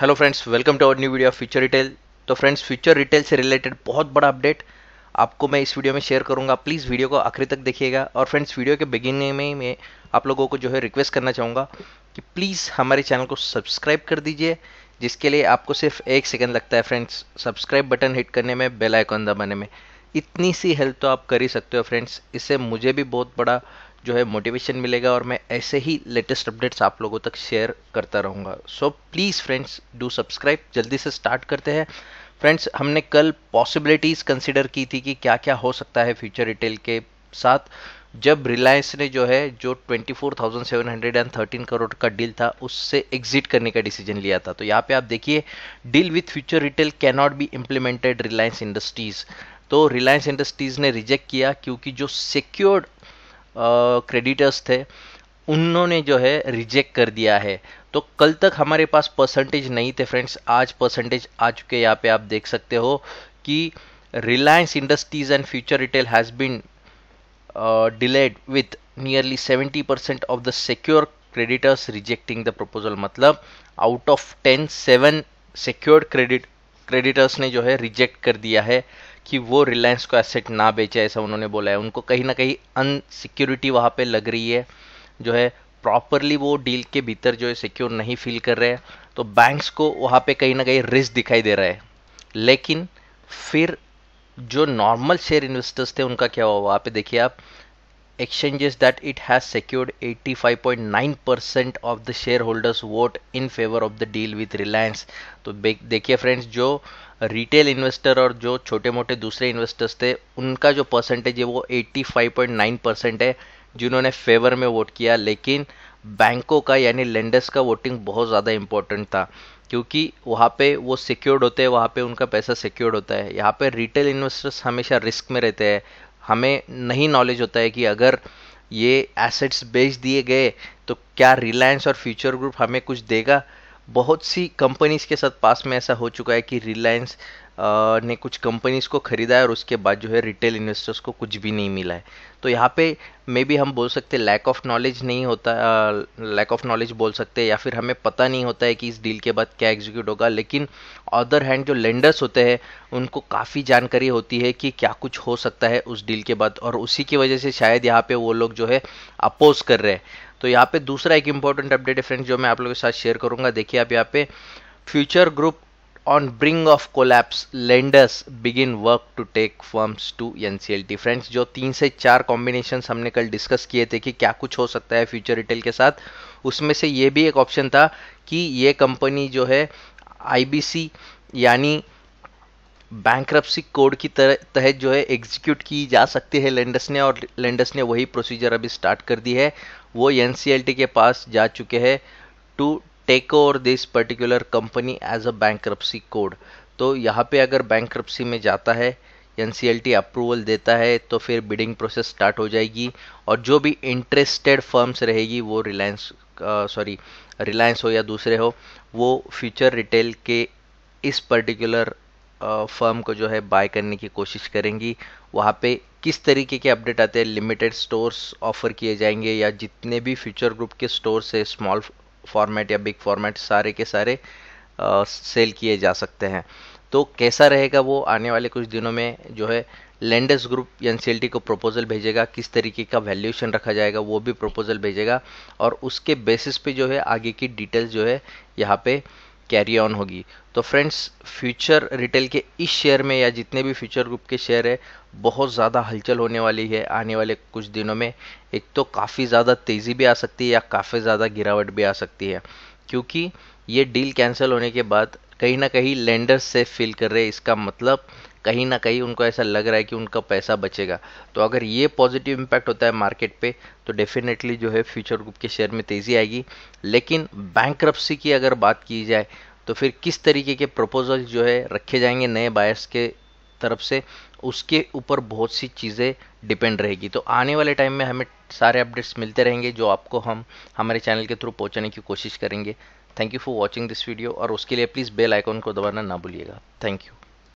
hello friends welcome to our new video of Future Retail तो friends Future Retail से related बहुत बड़ा update आपको मैं इस वीडियो में शेयर करूंगा प्लीज़ वीडियो को आखिरी तक देखिएगा और फ्रेंड्स वीडियो के बिगिनिंग में मैं आप लोगों को जो है रिक्वेस्ट करना चाहूँगा कि प्लीज़ हमारे चैनल को सब्सक्राइब कर दीजिए जिसके लिए आपको सिर्फ एक सेकेंड लगता है फ्रेंड्स सब्सक्राइब बटन हिट करने में बेल आइकॉन दबाने में इतनी सी हेल्प तो आप कर ही सकते हो फ्रेंड्स इससे मुझे भी बहुत बड़ा जो है मोटिवेशन मिलेगा और मैं ऐसे ही लेटेस्ट अपडेट्स आप लोगों तक शेयर करता रहूँगा so please friends do subscribe जल्दी से स्टार्ट करते हैं फ्रेंड्स हमने कल पॉसिबिलिटीज़ कंसिडर की थी कि क्या क्या हो सकता है फ्यूचर रिटेल के साथ जब रिलायंस ने जो है जो 24,713 करोड़ का डील था उससे एग्जिट करने का डिसीजन लिया था तो यहाँ पे आप देखिए deal with Future Retail can not be implemented Reliance Industries तो रिलायंस इंडस्ट्रीज़ ने रिजेक्ट किया क्योंकि जो सिक्योर्ड क्रेडिटर्स थे उन्होंने जो है रिजेक्ट कर दिया है तो कल तक हमारे पास परसेंटेज नहीं थे फ्रेंड्स आज परसेंटेज आ चुके यहाँ पे आप देख सकते हो कि Reliance Industries and Future Retail has been delayed with nearly 70 percent of the secure creditors rejecting the proposal मतलब out of ten seven secured credit creditors ने जो है रिजेक्ट कर दिया है कि वो रिलायंस को एसेट ना बेचे ऐसा उन्होंने बोला है उनको कहीं ना कहीं अनसिक्योरिटी वहाँ पे लग रही है जो है प्रॉपरली वो डील के भीतर जो है सिक्योर नहीं फील कर रहे हैं तो बैंक्स को वहाँ पे कहीं ना कहीं रिस्क दिखाई दे रहा है लेकिन फिर जो नॉर्मल शेयर इन्वेस्टर्स थे उनका क्या हुआ वहाँ पे देखिए आप exchanges that it has secured 85.9% of the shareholders vote in favor of the deal with Reliance तो देखिए फ्रेंड्स जो रिटेल इन्वेस्टर और जो छोटे मोटे दूसरे इन्वेस्टर्स थे उनका जो परसेंटेज है वो 85.9 परसेंट है जिन्होंने फेवर में वोट किया लेकिन बैंकों का यानी लेंडर्स का वोटिंग बहुत ज़्यादा इंपॉर्टेंट था क्योंकि वहाँ पे वो सिक्योर्ड होते हैं वहाँ पे उनका पैसा सिक्योर्ड होता है यहाँ पे रिटेल इन्वेस्टर्स हमेशा रिस्क में रहते हैं हमें नहीं नॉलेज होता है कि अगर ये एसेट्स बेच दिए गए तो क्या रिलायंस और फ्यूचर ग्रुप हमें कुछ देगा बहुत सी कंपनीज के साथ पास में ऐसा हो चुका है कि रिलायंस ने कुछ कंपनीज को खरीदा है और उसके बाद जो है रिटेल इन्वेस्टर्स को कुछ भी नहीं मिला है तो यहाँ पे मे बी हम बोल सकते लैक ऑफ नॉलेज नहीं होता लैक ऑफ नॉलेज बोल सकते या फिर हमें पता नहीं होता है कि इस डील के बाद क्या एग्जीक्यूट होगा लेकिन अदर हैंड जो लेंडर्स होते हैं उनको काफ़ी जानकारी होती है कि क्या कुछ हो सकता है उस डील के बाद और उसी की वजह से शायद यहाँ पे वो लोग जो है अपोज कर रहे हैं तो यहाँ पे दूसरा एक इंपॉर्टेंट अपडेट है फ्रेंड्स जो मैं आप लोगों के साथ शेयर करूंगा देखिए आप यहाँ पे Future Group on brink of collapse lenders begin work to take firms to an friends जो तीन से चार कॉम्बिनेशन हमने कल डिस्कस किए थे कि क्या कुछ हो सकता है फ्यूचर रिटेल के साथ उसमें से ये भी एक ऑप्शन था कि ये कंपनी जो है आईबीसी यानी बैंक्रप्सी कोड की तहत जो है एग्जीक्यूट की जा सकती है लेंडर्स ने और लेंडर्स ने वही प्रोसीजर अभी स्टार्ट कर दी है वो एन के पास जा चुके हैं to take over this particular company as a bank code तो यहाँ पे अगर बैंक में जाता है एन अप्रूवल देता है तो फिर बिडिंग प्रोसेस स्टार्ट हो जाएगी और जो भी इंटरेस्टेड फर्म्स रहेगी वो रिलायंस सॉरी रिलायंस हो या दूसरे हो वो फ्यूचर रिटेल के इस पर्टिकुलर फर्म uh, को जो है बाय करने की कोशिश करेंगी वहाँ पे किस तरीके के अपडेट आते हैं लिमिटेड स्टोर्स ऑफर किए जाएंगे या जितने भी फ्यूचर ग्रुप के स्टोर्स है स्मॉल फॉर्मेट या बिग फॉर्मेट सारे के सारे आ, सेल किए जा सकते हैं तो कैसा रहेगा वो आने वाले कुछ दिनों में जो है लेंडर्स ग्रुप एन को प्रपोजल भेजेगा किस तरीके का वैल्यूएशन रखा जाएगा वो भी प्रपोजल भेजेगा और उसके बेसिस पे जो है आगे की डिटेल्स जो है यहाँ पे कैरी ऑन होगी तो फ्रेंड्स फ्यूचर रिटेल के इस शेयर में या जितने भी फ्यूचर ग्रुप के शेयर है बहुत ज़्यादा हलचल होने वाली है आने वाले कुछ दिनों में एक तो काफ़ी ज़्यादा तेज़ी भी आ सकती है या काफ़ी ज़्यादा गिरावट भी आ सकती है क्योंकि ये डील कैंसिल होने के बाद कहीं ना कहीं लेंडर्स से फील कर रहे इसका मतलब कहीं ना कहीं उनको ऐसा लग रहा है कि उनका पैसा बचेगा तो अगर ये पॉजिटिव इम्पैक्ट होता है मार्केट पे तो डेफिनेटली जो है फ्यूचर ग्रुप के शेयर में तेज़ी आएगी लेकिन बैंक की अगर बात की जाए तो फिर किस तरीके के प्रपोजल जो है रखे जाएंगे नए बायर्स के तरफ से उसके ऊपर बहुत सी चीज़ें डिपेंड रहेगी तो आने वाले टाइम में हमें सारे अपडेट्स मिलते रहेंगे जो आपको हम हमारे चैनल के थ्रू पहुंचाने की कोशिश करेंगे thank you for watching this video और उसके लिए प्लीज़ बेल आइकॉन को दबाना ना भूलिएगा थैंक यू